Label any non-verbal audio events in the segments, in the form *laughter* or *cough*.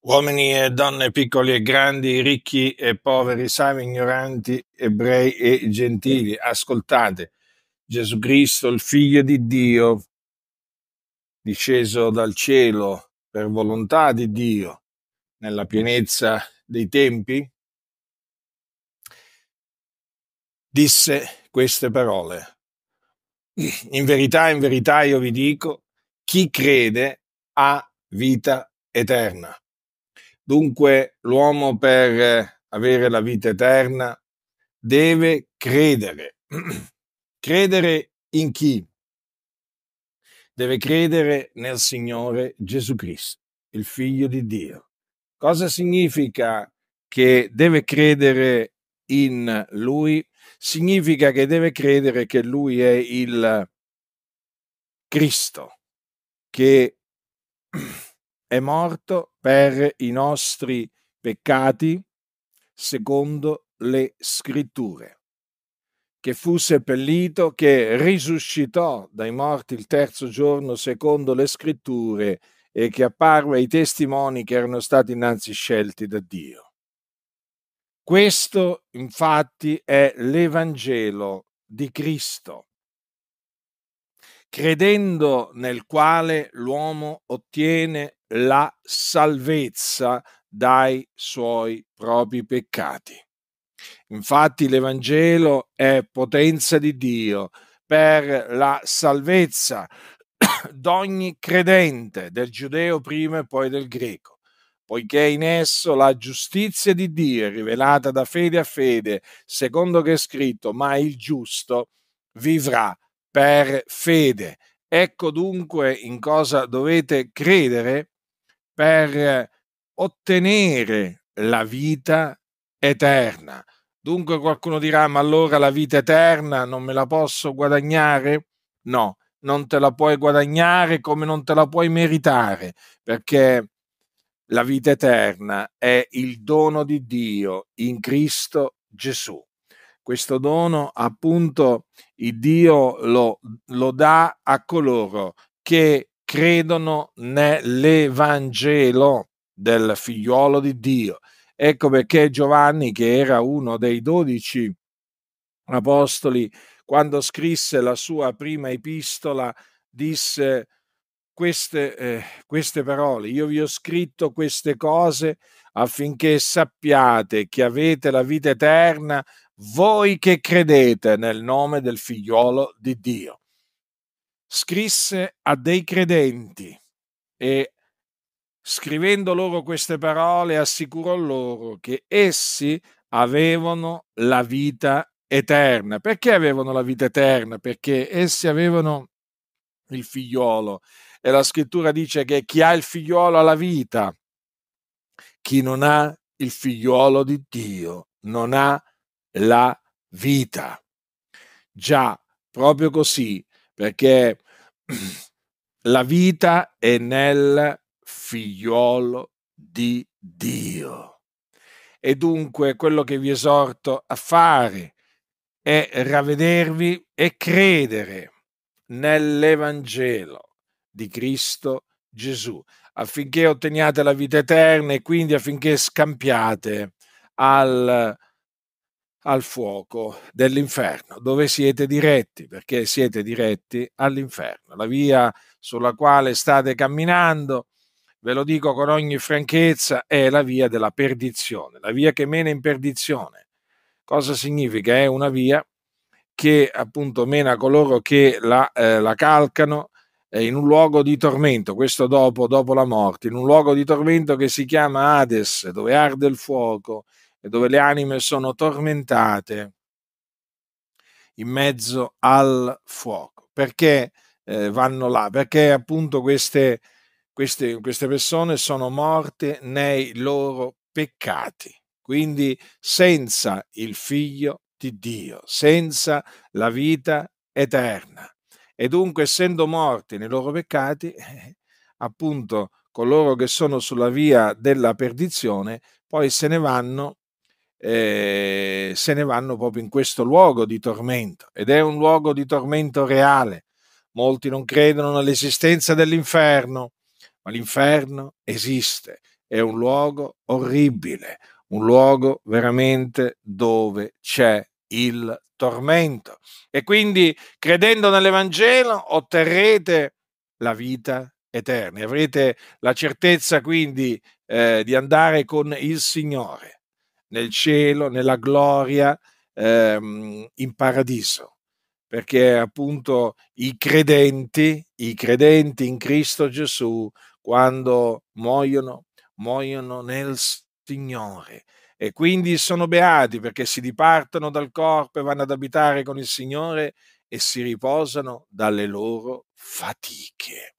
uomini e donne piccoli e grandi, ricchi e poveri, savi, ignoranti, ebrei e gentili, ascoltate Gesù Cristo, il figlio di Dio, disceso dal cielo per volontà di Dio nella pienezza dei tempi, disse queste parole. In verità, in verità io vi dico, chi crede ha vita eterna. Dunque l'uomo per eh, avere la vita eterna deve credere. *clears throat* credere in chi? Deve credere nel Signore Gesù Cristo, il Figlio di Dio. Cosa significa che deve credere in Lui? Significa che deve credere che Lui è il Cristo, che *clears throat* è morto per i nostri peccati secondo le scritture, che fu seppellito, che risuscitò dai morti il terzo giorno secondo le scritture e che apparve ai testimoni che erano stati innanzi scelti da Dio. Questo infatti è l'Evangelo di Cristo credendo nel quale l'uomo ottiene la salvezza dai suoi propri peccati. Infatti l'Evangelo è potenza di Dio per la salvezza *coughs* d'ogni credente, del giudeo prima e poi del greco, poiché in esso la giustizia di Dio è rivelata da fede a fede, secondo che è scritto, ma il giusto vivrà per fede. Ecco dunque in cosa dovete credere per ottenere la vita eterna. Dunque qualcuno dirà, ma allora la vita eterna non me la posso guadagnare? No, non te la puoi guadagnare come non te la puoi meritare, perché la vita eterna è il dono di Dio in Cristo Gesù questo dono appunto il Dio lo, lo dà a coloro che credono nell'Evangelo del figliuolo di Dio. Ecco perché Giovanni, che era uno dei dodici apostoli, quando scrisse la sua prima epistola, disse queste, eh, queste parole, io vi ho scritto queste cose affinché sappiate che avete la vita eterna voi che credete nel nome del figliuolo di Dio. Scrisse a dei credenti e scrivendo loro queste parole assicurò loro che essi avevano la vita eterna. Perché avevano la vita eterna? Perché essi avevano il figliuolo e la scrittura dice che chi ha il figliuolo ha la vita, chi non ha il figliuolo di Dio non ha la la vita. Già, proprio così, perché *clears throat* la vita è nel figliuolo di Dio. E dunque quello che vi esorto a fare è ravvedervi e credere nell'Evangelo di Cristo Gesù, affinché otteniate la vita eterna e quindi affinché scampiate al al fuoco dell'inferno, dove siete diretti, perché siete diretti all'inferno. La via sulla quale state camminando, ve lo dico con ogni franchezza, è la via della perdizione, la via che mena in perdizione. Cosa significa? È una via che appunto mena coloro che la, eh, la calcano eh, in un luogo di tormento, questo dopo, dopo la morte, in un luogo di tormento che si chiama Hades, dove arde il fuoco, e dove le anime sono tormentate in mezzo al fuoco. Perché eh, vanno là? Perché appunto queste, queste, queste persone sono morte nei loro peccati, quindi senza il figlio di Dio, senza la vita eterna. E dunque, essendo morti nei loro peccati, *laughs* appunto coloro che sono sulla via della perdizione, poi se ne vanno eh, se ne vanno proprio in questo luogo di tormento ed è un luogo di tormento reale. Molti non credono nell'esistenza dell'inferno, ma l'inferno esiste, è un luogo orribile, un luogo veramente dove c'è il tormento. E quindi credendo nell'Evangelo otterrete la vita eterna, avrete la certezza quindi eh, di andare con il Signore nel cielo, nella gloria, ehm, in paradiso, perché appunto i credenti, i credenti in Cristo Gesù, quando muoiono, muoiono nel Signore. E quindi sono beati perché si dipartono dal corpo e vanno ad abitare con il Signore e si riposano dalle loro fatiche.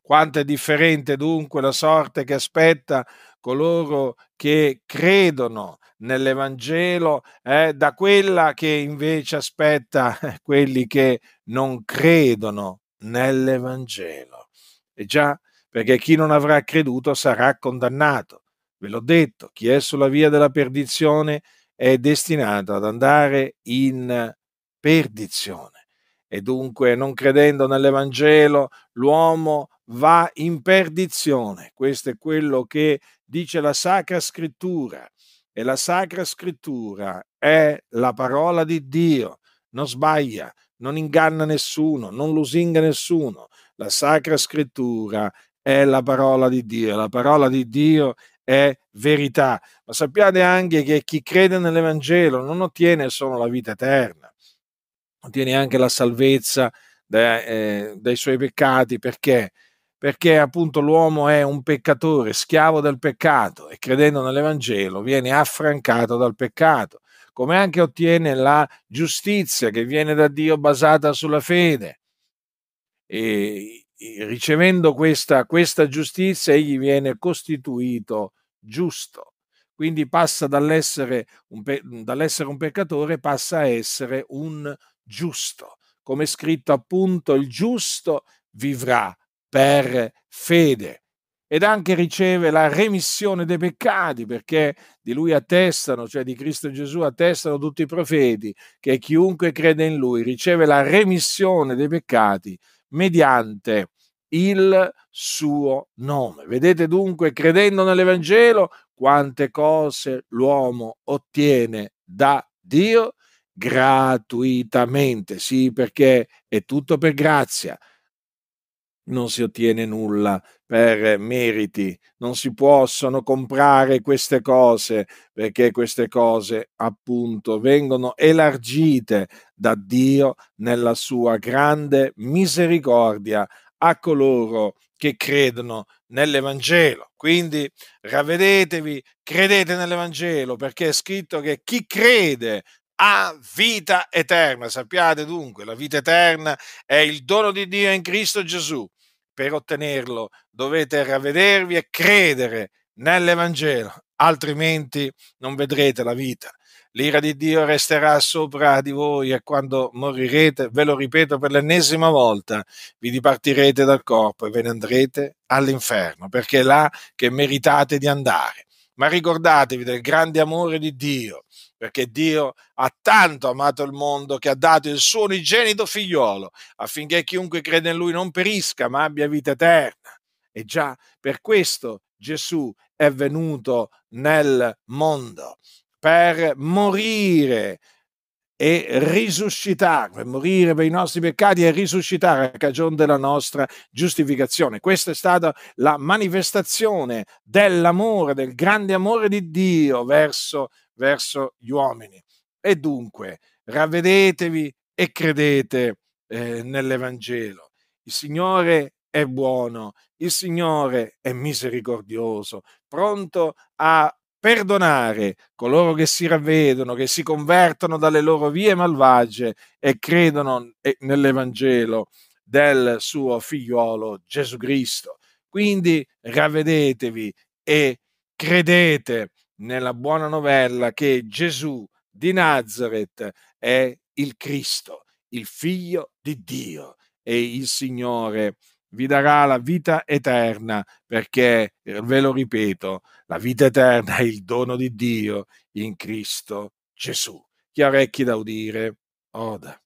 Quanto è differente dunque la sorte che aspetta coloro che credono nell'Evangelo eh, da quella che invece aspetta *laughs* quelli che non credono nell'Evangelo. E già, perché chi non avrà creduto sarà condannato. Ve l'ho detto, chi è sulla via della perdizione è destinato ad andare in perdizione e dunque non credendo nell'Evangelo l'uomo va in perdizione. Questo è quello che dice la Sacra Scrittura e la Sacra Scrittura è la parola di Dio, non sbaglia, non inganna nessuno, non lusinga nessuno. La Sacra Scrittura è la parola di Dio la parola di Dio è verità. Ma sappiate anche che chi crede nell'Evangelo non ottiene solo la vita eterna ottiene anche la salvezza da, eh, dai suoi peccati perché? perché appunto l'uomo è un peccatore, schiavo del peccato e credendo nell'Evangelo viene affrancato dal peccato, come anche ottiene la giustizia che viene da Dio basata sulla fede. E ricevendo questa, questa giustizia egli viene costituito giusto, quindi passa dall'essere un, dall'essere un peccatore, passa a essere un giusto giusto, come scritto appunto il giusto vivrà per fede ed anche riceve la remissione dei peccati, perché di lui attestano, cioè di Cristo Gesù attestano tutti i profeti, che chiunque crede in lui riceve la remissione dei peccati mediante il suo nome. Vedete dunque, credendo nell'Evangelo, quante cose l'uomo ottiene da Dio gratuitamente, sì, perché è tutto per grazia. Non si ottiene nulla per meriti, non si possono comprare queste cose perché queste cose appunto vengono elargite da Dio nella sua grande misericordia a coloro che credono nell'Evangelo. Quindi ravvedetevi, credete nell'Evangelo perché è scritto che chi crede a vita eterna. Sappiate dunque, la vita eterna è il dono di Dio in Cristo Gesù. Per ottenerlo dovete ravvedervi e credere nell'Evangelo, altrimenti non vedrete la vita. L'ira di Dio resterà sopra di voi e quando morirete, ve lo ripeto per l'ennesima volta, vi dipartirete dal corpo e ve ne andrete all'inferno, perché è là che meritate di andare ma ricordatevi del grande amore di Dio, perché Dio ha tanto amato il mondo che ha dato il suo unigenito figliolo, affinché chiunque crede in lui non perisca, ma abbia vita eterna. E già per questo Gesù è venuto nel mondo, per morire e risuscitare, per morire per i nostri peccati e risuscitare a cagione della nostra giustificazione. Questa è stata la manifestazione dell'amore, del grande amore di Dio verso, verso gli uomini. E dunque, ravvedetevi e credete eh, nell'Evangelo. Il Signore è buono, il Signore è misericordioso, pronto a perdonare coloro che si ravvedono, che si convertono dalle loro vie malvagie e credono nell'Evangelo del suo figliolo Gesù Cristo. Quindi ravvedetevi e credete nella buona novella che Gesù di Nazareth è il Cristo, il figlio di Dio e il Signore vi darà la vita eterna, perché, eh, ve lo ripeto, la vita eterna *laughs* è il dono di Dio in Cristo Gesù. Chi ha orecchi da udire, oda.